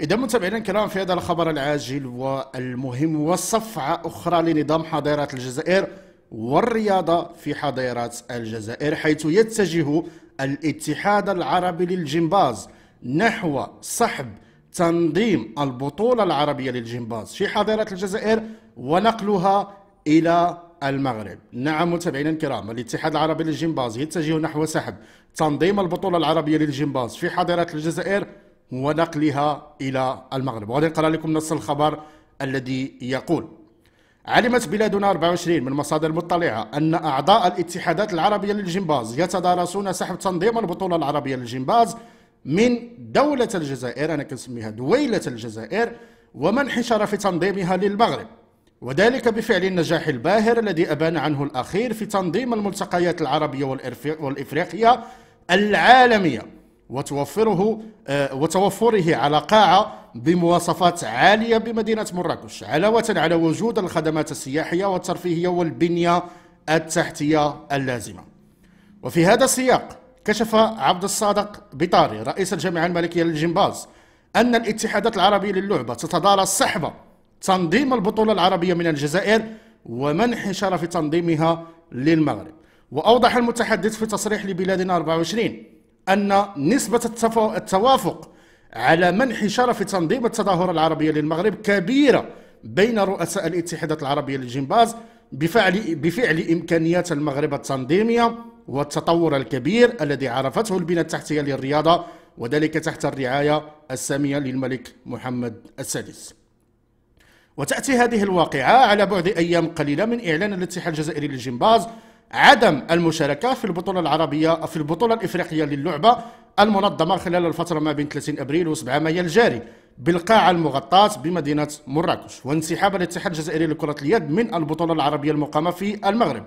إذا متابعينا الكرام في هذا الخبر العاجل والمهم وصفعة أخرى لنظام حظيرات الجزائر والرياضة في حظيرات الجزائر حيث يتجه الاتحاد العربي للجمباز نحو سحب تنظيم البطولة العربية للجمباز في حظيرات الجزائر ونقلها إلى المغرب نعم متابعينا الكرام الاتحاد العربي للجمباز يتجه نحو سحب تنظيم البطولة العربية للجمباز في حظيرات الجزائر ونقلها إلى المغرب وغادي نقرأ لكم نص الخبر الذي يقول علمت بلادنا 24 من مصادر مطلعة أن أعضاء الاتحادات العربية للجمباز يتدارسون سحب تنظيم البطولة العربية للجمباز من دولة الجزائر أنا كنسميها دويلة الجزائر ومنح شرف تنظيمها للمغرب وذلك بفعل النجاح الباهر الذي أبان عنه الأخير في تنظيم الملتقيات العربية والإفريقية العالمية وتوفره آه، وتوفره على قاعة بمواصفات عالية بمدينة مراكش علاوة على وجود الخدمات السياحية والترفيهية والبنية التحتية اللازمة وفي هذا السياق كشف عبد الصادق بطاري رئيس الجامعة الملكية للجمباز أن الاتحادات العربية للعبة تتدارى صحبة تنظيم البطولة العربية من الجزائر ومنح شرف تنظيمها للمغرب وأوضح المتحدث في تصريح لبلادنا 24 أن نسبة التوافق على منح شرف تنظيم التظاهرة العربية للمغرب كبيرة بين رؤساء الاتحادات العربية للجمباز بفعل, بفعل إمكانيات المغرب التنظيمية والتطور الكبير الذي عرفته البنى التحتية للرياضة وذلك تحت الرعاية السامية للملك محمد السادس وتأتي هذه الواقعة على بعد أيام قليلة من إعلان الاتحاد الجزائري للجمباز عدم المشاركة في البطولة العربية في البطولة الإفريقية للعبة المنظمة خلال الفترة ما بين 30 أبريل و7 مايو الجاري بالقاعة المغطاة بمدينة مراكش وانسحاب الاتحاد الجزائري لكرة اليد من البطولة العربية المقامة في المغرب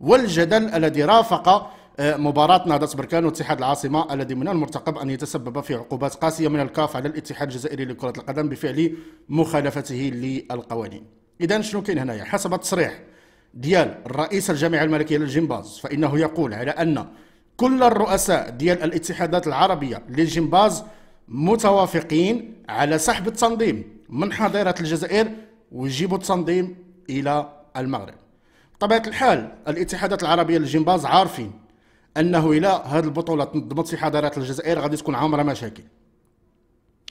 والجدل الذي رافق آه، مباراة نهضة بركان واتحاد العاصمة الذي من المرتقب أن يتسبب في عقوبات قاسية من الكاف على الاتحاد الجزائري لكرة القدم بفعل مخالفته للقوانين إذا شنو كاين هنايا حسب التصريح ديال الرئيس الجامعه الملكيه للجمباز فانه يقول على ان كل الرؤساء ديال الاتحادات العربيه للجمباز متوافقين على سحب التنظيم من حاضرة الجزائر ويجيبوا التنظيم الى المغرب بطبيعه الحال الاتحادات العربيه للجمباز عارفين انه الى هذه البطوله تنظمت في حاضرة الجزائر غادي تكون عامره مشاكل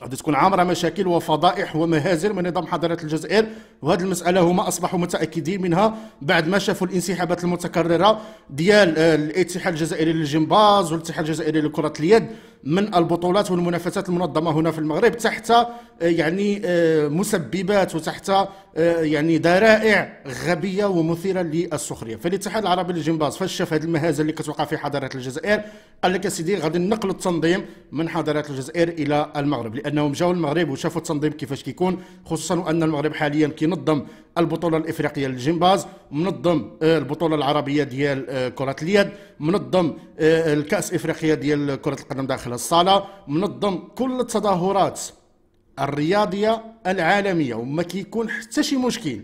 غادي تكون عامره مشاكل وفضائح ومهازل من نظام حضاره الجزائر وهذه المساله هما اصبحوا متاكدين منها بعد ما شافوا الانسحابات المتكرره ديال آه، الاتحاد الجزائري للجمباز والاتحاد الجزائري لكره اليد من البطولات والمنافسات المنظمه هنا في المغرب تحت آه، يعني آه، مسببات وتحت آه، يعني ذرائع غبيه ومثيره للسخريه فالاتحاد العربي للجمباز فاش شاف هذه المهازل اللي كتوقع في حضاره الجزائر قال لك سيدي غادي نقل التنظيم من حضاره الجزائر الى المغرب لانهم جاوا المغرب وشافوا التنظيم كيفاش كيكون خصوصا وان المغرب حاليا كينظم البطوله الافريقيه للجمباز منظم آه، البطوله العربيه ديال آه، كره اليد منظم آه، الكاس إفريقية ديال كره القدم داخل الصاله منظم كل التظاهرات الرياضيه العالميه وما كيكون حتى شي مشكل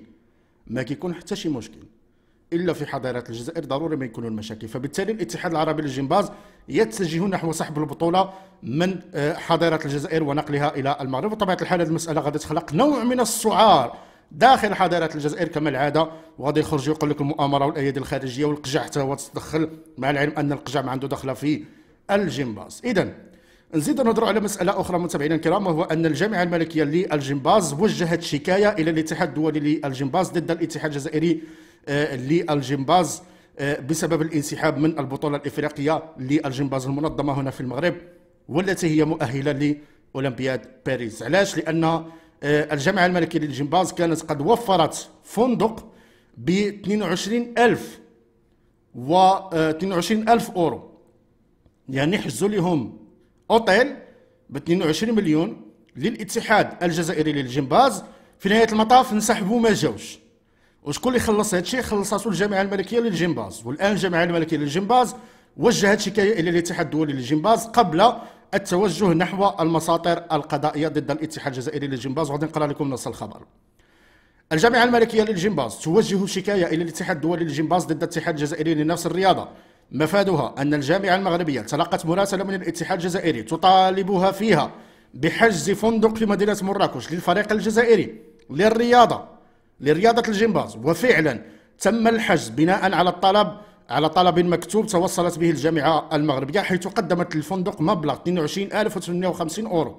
ما كيكون حتى شي مشكل الا في حضارات الجزائر ضروري ما يكونوا المشاكل فبالتالي الاتحاد العربي للجمباز يتجه نحو سحب البطوله من حضارات الجزائر ونقلها الى المغرب وطبيعه الحال هذه المساله غادي تخلق نوع من السعار داخل حضاره الجزائر كما العاده وغادي يخرج يقول لك المؤامره والايادي الخارجيه والقجع حتى هو تدخل مع العلم ان القجع ما عنده دخله في الجمباز اذا نزيد نهضروا على مساله اخرى متابعينا الكرام وهو ان الجامعه الملكيه للجمباز وجهت شكايه الى الاتحاد الدولي للجمباز ضد الاتحاد الجزائري آه، للجمباز آه، بسبب الانسحاب من البطوله الافريقيه للجمباز المنظمه هنا في المغرب والتي هي مؤهله لاولمبياد باريس علاش لان آه، الجامعة الملكية للجمباز كانت قد وفرت فندق ب 22 ألف و 22 آه، ألف أورو يعني حجزوا لهم أوتيل ب 22 مليون للاتحاد الجزائري للجمباز في نهاية المطاف انسحبوا ما جاوش وشكون اللي خلص هذا الشيء خلصته الجامعة الملكية للجمباز والآن الجامعة الملكية للجمباز وجهت شكاية إلى الاتحاد الدولي للجمباز قبل التوجه نحو المساطر القضائيه ضد الاتحاد الجزائري للجمباز وغادي نقرا لكم نص الخبر الجامعه الملكيه للجمباز توجه شكايه الى الاتحاد الدولي للجمباز ضد الاتحاد الجزائري لنفس الرياضه مفادها ان الجامعه المغربيه تلقت مراسله من الاتحاد الجزائري تطالبها فيها بحجز فندق في مدينه مراكش للفريق الجزائري للرياضه لرياضه الجمباز وفعلا تم الحجز بناء على الطلب على طلب مكتوب توصلت به الجامعة المغربية حيث قدمت للفندق مبلغ 22850 أورو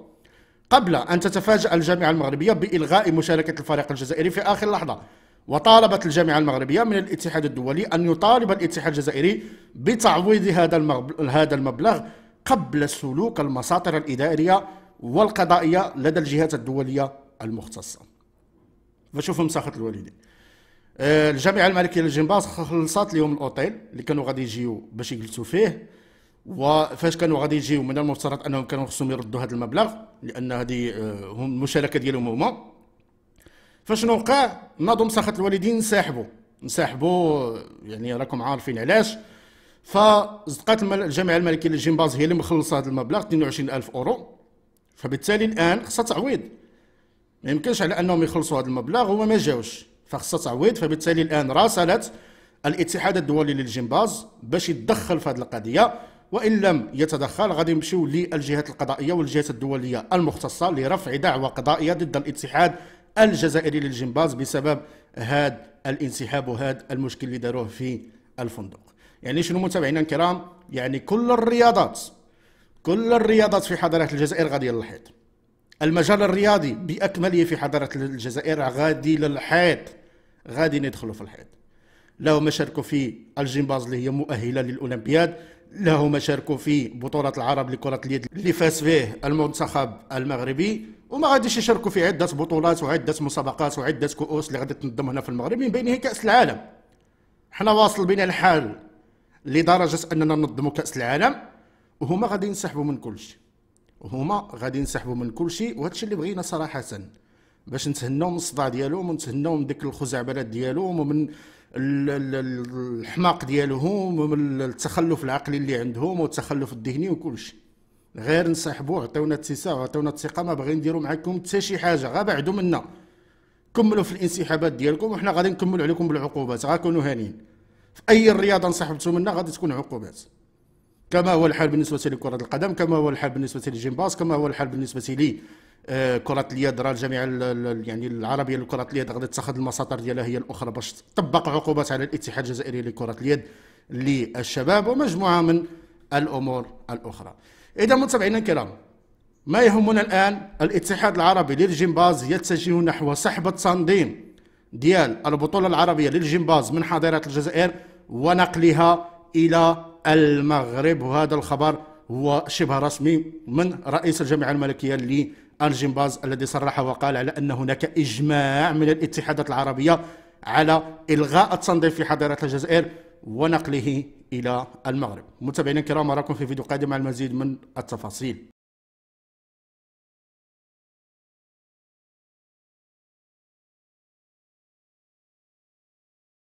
قبل أن تتفاجأ الجامعة المغربية بإلغاء مشاركة الفريق الجزائري في آخر لحظة وطالبت الجامعة المغربية من الاتحاد الدولي أن يطالب الاتحاد الجزائري بتعويض هذا هذا المبلغ قبل سلوك المساطر الإدارية والقضائية لدى الجهات الدولية المختصة فشوفوا مساخة الوالدين آه، الجامعه الملكيه للجمباز خلصات لهم الاوتيل اللي كانوا غادي يجيو باش يجلسوا فيه وفاش كانوا غادي يجيو من المفترض انهم كانوا خصهم يردوا هذا المبلغ لان هذه آه، هم المشاركه ديالهم هما فشنو وقع ناضوا مساخه الوالدين انسحبوا انسحبوا آه، يعني راكم عارفين علاش فزقات الجامعه الملكيه للجمباز هي اللي مخلصه هذا المبلغ 22000 اورو فبالتالي الان خصها تعويض ما يمكنش على انهم يخلصوا هذا المبلغ وما ما جاوش فخصها تعويض فبالتالي الان راسلت الاتحاد الدولي للجمباز باش يتدخل في هذه القضيه وان لم يتدخل غادي يمشيو للجهات القضائيه والجهات الدوليه المختصه لرفع دعوى قضائيه ضد الاتحاد الجزائري للجمباز بسبب هذا الانسحاب وهذا المشكل اللي داروه في الفندق يعني شنو متابعينا الكرام يعني كل الرياضات كل الرياضات في حضاره الجزائر غادي للحيط المجال الرياضي باكمله في حضاره الجزائر غادي للحيط غاديين يدخلوا في الحيط لا هما شاركوا في الجيمباز اللي هي مؤهله للاولمبياد لا هما شاركوا في بطوله العرب لكره اليد اللي فاز فيه المنتخب المغربي وما غاديش يشاركوا في عده بطولات وعده مسابقات وعده كؤوس اللي غادي تنظم هنا في المغرب من بينه كاس العالم حنا واصل بنا الحال لدرجه اننا ننظموا كاس العالم وهما غادي ينسحبوا من كل شيء وهما غادي ينسحبوا من كل شيء وهذا الشيء اللي بغينا صراحه باش نتهناو من الصداع ديالهم ونتهناو من ديك الخزعبلات ديالهم ومن الحماق ديالهم ومن التخلف العقلي اللي عندهم والتخلف الذهني وكل شيء غير نصاحبوه عطيونا التساع عطيونا الثقه ما باغيين نديرو معاكم حتى شي حاجه غا بعدو منا كملوا في الانسحابات ديالكم وحنا غادي نكملوا عليكم بالعقوبات غاكونوا هانين في اي رياضه نصاحبتو منا غادي تكون عقوبات كما هو الحال بالنسبه لكره القدم كما هو الحال بالنسبه للجمباز كما هو الحال بالنسبه لي آه، كرة اليد راه الجامعة يعني العربية لكرة اليد غادي تاخذ المساطر ديالها هي الأخرى باش تطبق عقوبات على الاتحاد الجزائري لكرة اليد للشباب ومجموعة من الأمور الأخرى إذا متابعينا الكرام ما يهمنا الآن الاتحاد العربي للجمباز يتجه نحو سحب التنظيم ديال البطولة العربية للجمباز من حاضرة الجزائر ونقلها إلى المغرب وهذا الخبر هو شبه رسمي من رئيس الجامعة الملكية أنجمباز الذي صرح وقال على أن هناك إجماع من الاتحادات العربية على إلغاء التنظيف في حضيرة الجزائر ونقله إلى المغرب متابعينا الكرام أراكم في فيديو قادم مع المزيد من التفاصيل